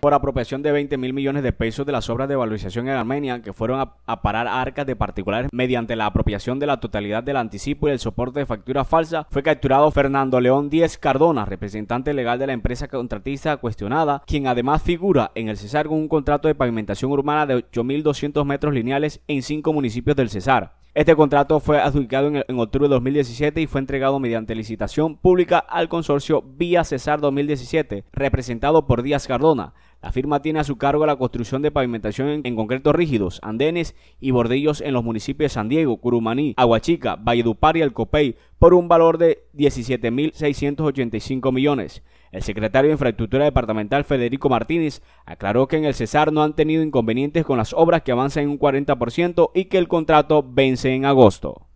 por apropiación de 20 mil millones de pesos de las obras de valorización en Armenia que fueron a, parar arcas de particulares mediante la apropiación de la totalidad del anticipo y el soporte de factura falsa, fue capturado Fernando León Díez Cardona, representante legal de la empresa contratista cuestionada, quien además figura en el Cesar con un contrato de pavimentación urbana de 8.200 metros lineales en cinco municipios del Cesar. Este contrato fue adjudicado en, octubre de 2017 y fue entregado mediante licitación pública al consorcio Vía Cesar 2017, representado por Díaz Cardona. La firma tiene a su cargo la construcción de pavimentación en concretos rígidos, andenes y bordillos en los municipios de San Diego, Curumaní, Aguachica, Valledupar y Alcopey por un valor de 17.685 millones. El secretario de Infraestructura Departamental Federico Martínez aclaró que en el Cesar no han tenido inconvenientes con las obras que avanzan en un 40% y que el contrato vence en agosto.